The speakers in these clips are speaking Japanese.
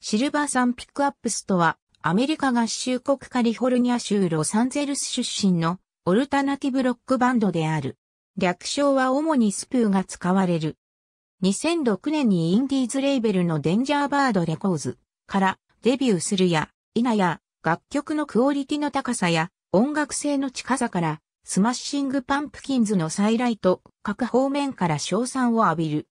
シルバーサンピックアップスとは、アメリカ合衆国カリフォルニア州ロサンゼルス出身のオルタナティブロックバンドである。略称は主にスプーが使われる。2006年にインディーズレーベルのデンジャーバードレコーズからデビューするや、否や、楽曲のクオリティの高さや音楽性の近さから、スマッシングパンプキンズの再来と各方面から賞賛を浴びる。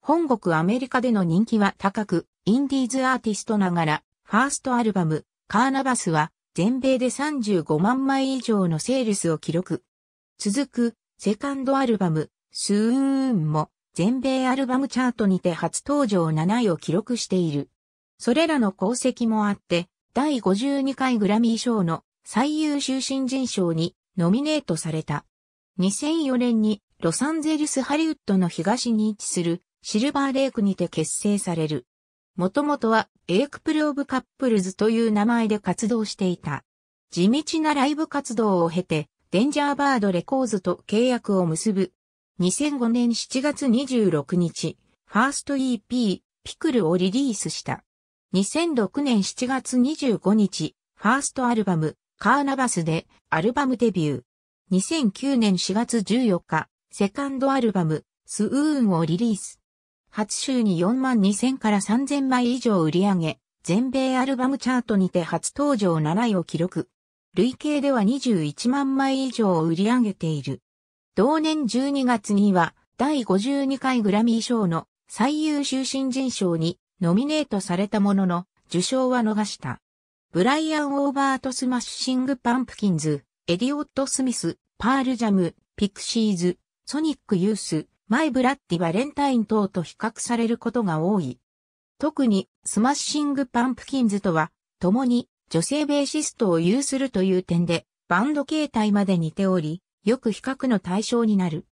本国アメリカでの人気は高く、インディーズアーティストながら、ファーストアルバム、カーナバスは、全米で35万枚以上のセールスを記録。続く、セカンドアルバム、スーンも、全米アルバムチャートにて初登場7位を記録している。それらの功績もあって、第52回グラミー賞の最優秀新人賞にノミネートされた。2004年にロサンゼルスハリウッドの東に位置するシルバーレイクにて結成される。もともとはエイクプルオブカップルズという名前で活動していた。地道なライブ活動を経て、デンジャーバードレコーズと契約を結ぶ。2005年7月26日、ファースト EP、ピクルをリリースした。2006年7月25日、ファーストアルバム、カーナバスでアルバムデビュー。2009年4月14日、セカンドアルバム、スウーンをリリース。初週に4万2000から3000枚以上売り上げ、全米アルバムチャートにて初登場7位を記録。累計では21万枚以上を売り上げている。同年12月には、第52回グラミー賞の最優秀新人賞にノミネートされたものの、受賞は逃した。ブライアン・オーバート・スマッシング・パンプキンズ、エディオット・スミス、パール・ジャム、ピクシーズ、ソニック・ユース、マイ・ブラッディ・バレンタイン等と比較されることが多い。特にスマッシング・パンプキンズとは、共に女性ベーシストを有するという点で、バンド形態まで似ており、よく比較の対象になる。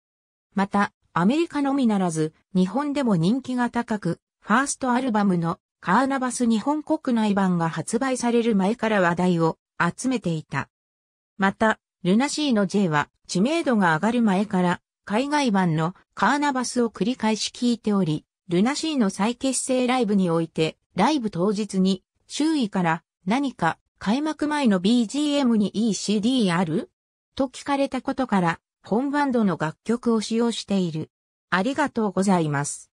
また、アメリカのみならず、日本でも人気が高く、ファーストアルバムのカーナバス日本国内版が発売される前から話題を集めていた。また、ルナシーの J は知名度が上がる前から海外版のカーナバスを繰り返し聴いており、ルナシーの再結成ライブにおいて、ライブ当日に周囲から何か開幕前の BGM にいい CD あると聞かれたことから、本バンドの楽曲を使用している。ありがとうございます。